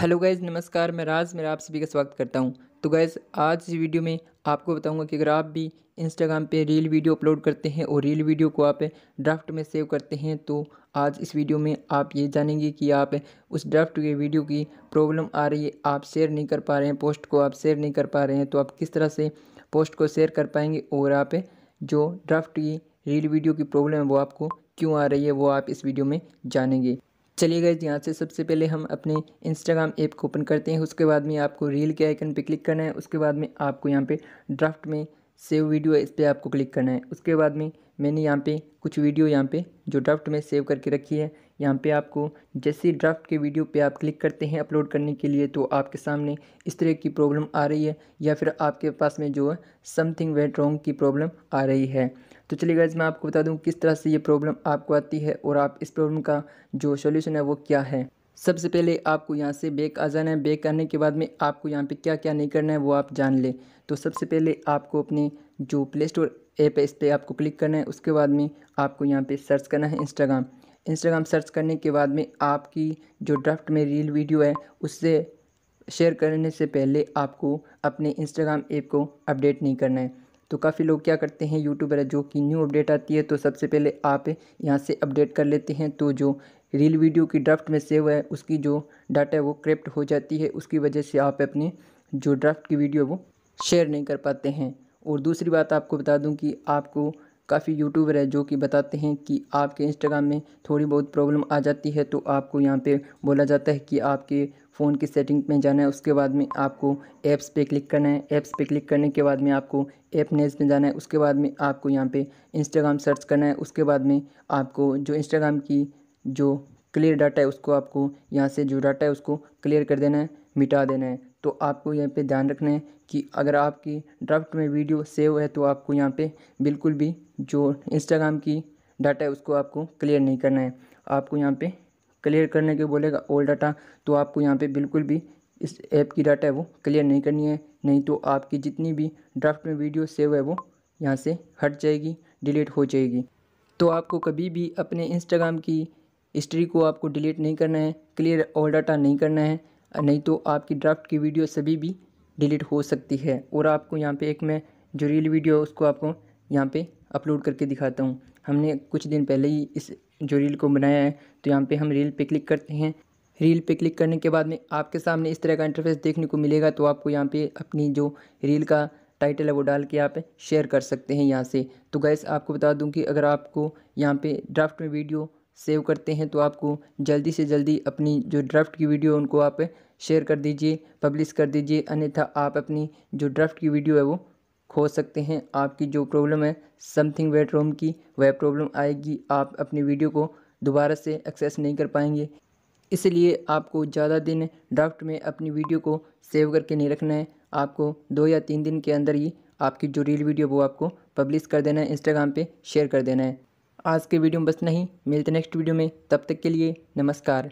hello guys नमस्कार मैं राज मेरा आप सभी का स्वागत करता हूँ तो गाइज़ आज इस वीडियो में आपको बताऊंगा कि अगर आप भी इंस्टाग्राम पे रील वीडियो अपलोड करते हैं और रील वीडियो को आप ड्राफ्ट में सेव करते हैं तो आज इस वीडियो में आप ये जानेंगे कि आप उस ड्राफ्ट के वीडियो की प्रॉब्लम आ रही है आप शेयर नहीं कर पा रहे हैं पोस्ट को आप शेयर नहीं कर पा रहे हैं तो आप किस तरह से पोस्ट को शेयर कर पाएंगे और आप जो ड्राफ्ट की रील वीडियो की प्रॉब्लम है वो आपको क्यों आ रही है वो आप इस वीडियो में जानेंगे चलिए गए यहाँ से सबसे पहले हम अपने इंस्टाग्राम ऐप को ओपन करते हैं उसके बाद में आपको रील के आइकन पे क्लिक करना है उसके बाद में आपको यहाँ पे ड्राफ्ट में सेव वीडियो इस पर आपको क्लिक करना है उसके बाद में मैंने यहाँ पे कुछ वीडियो यहाँ पे जो ड्राफ्ट में सेव करके रखी है यहाँ पे आपको जैसे ड्राफ्ट के वीडियो पे आप क्लिक करते हैं अपलोड करने के लिए तो आपके सामने इस तरह की प्रॉब्लम आ रही है या फिर आपके पास में जो है समथिंग वेट रॉन्ग की प्रॉब्लम आ रही है तो चलिए गाइज मैं आपको बता दूँ किस तरह से ये प्रॉब्लम आपको आती है और आप इस प्रॉब्लम का जो सोल्यूशन है वो क्या है सबसे पहले आपको यहाँ से बेक आ जाना है बेक आने के बाद में आपको यहाँ पे क्या क्या नहीं करना है वो आप जान लें तो सबसे पहले आपको अपने जो प्ले स्टोर ऐप है इस पर आपको क्लिक करना है उसके बाद में आपको यहाँ पे सर्च करना है इंस्टाग्राम इंस्टाग्राम सर्च करने के बाद में आपकी जो ड्राफ्ट में रील वीडियो है उससे शेयर करने से पहले आपको अपने इंस्टाग्राम ऐप को अपडेट नहीं करना है तो काफ़ी लोग क्या करते हैं यूट्यूब वगैरह जो कि न्यू अपडेट आती है तो सबसे पहले आप यहाँ से अपडेट कर लेते हैं तो जो रील वीडियो की ड्राफ्ट में सेव है उसकी जो डाटा है वो क्रिप्ट हो जाती है उसकी वजह से आप अपनी जो ड्राफ्ट की वीडियो वो शेयर नहीं कर पाते हैं और दूसरी बात आपको बता दूं कि आपको काफ़ी यूट्यूबर है जो कि बताते हैं कि आपके इंस्टाग्राम में थोड़ी बहुत प्रॉब्लम आ जाती है तो आपको यहाँ पे बोला जाता है कि आपके फ़ोन की सेटिंग में जाना है उसके बाद में आपको ऐप्स पे क्लिक करना है ऐप्स पे क्लिक करने के बाद में आपको ऐप नेज में जाना है उसके बाद में आपको यहाँ पे इंस्टाग्राम सर्च करना है उसके बाद में आपको जो इंस्टाग्राम की जो क्लियर डाटा है उसको आपको यहाँ से जो डाटा है उसको क्लियर कर देना है मिटा देना है तो आपको यहाँ पे ध्यान रखना है कि अगर आपकी ड्राफ्ट में वीडियो सेव है तो आपको यहाँ पे बिल्कुल भी जो इंस्टाग्राम की डाटा है उसको आपको क्लियर नहीं करना है आपको यहाँ पे क्लियर करने के बोलेगा ओल्ड डाटा तो आपको यहाँ पे बिल्कुल भी इस ऐप की डाटा है वो क्लियर नहीं करनी है नहीं तो आपकी जितनी भी ड्राफ्ट में वीडियो सेव है वो यहाँ से हट जाएगी डिलीट हो जाएगी तो आपको कभी भी अपने इंस्टाग्राम की हिस्ट्री को आपको डिलीट नहीं करना है क्लियर ऑल डाटा नहीं करना है नहीं तो आपकी ड्राफ्ट की वीडियो सभी भी डिलीट हो सकती है और आपको यहाँ पे एक मैं जो रील वीडियो है उसको आपको यहाँ पे अपलोड करके दिखाता हूँ हमने कुछ दिन पहले ही इस जो रील को बनाया है तो यहाँ पे हम रील पे क्लिक करते हैं रील पे क्लिक करने के बाद में आपके सामने इस तरह का इंटरफेस देखने को मिलेगा तो आपको यहाँ पे अपनी जो रील का टाइटल है वो डाल के आप शेयर कर सकते हैं यहाँ से तो गैस आपको बता दूँ कि अगर आपको यहाँ पर ड्राफ्ट में वीडियो सेव करते हैं तो आपको जल्दी से जल्दी अपनी जो ड्राफ्ट की वीडियो उनको आप शेयर कर दीजिए पब्लिश कर दीजिए अन्यथा आप अपनी जो ड्राफ्ट की वीडियो है वो खो सकते हैं आपकी जो प्रॉब्लम है समथिंग वेट रोम की वह प्रॉब्लम आएगी आप अपनी वीडियो को दोबारा से एक्सेस नहीं कर पाएंगे इसलिए आपको ज़्यादा दिन ड्राफ्ट में अपनी वीडियो को सेव करके नहीं रखना है आपको दो या तीन दिन के अंदर ही आपकी जो रील वीडियो वो आपको पब्लिश कर देना है इंस्टाग्राम पे शेयर कर देना है आज के वीडियो में बस नहीं मिलते नेक्स्ट वीडियो में तब तक के लिए नमस्कार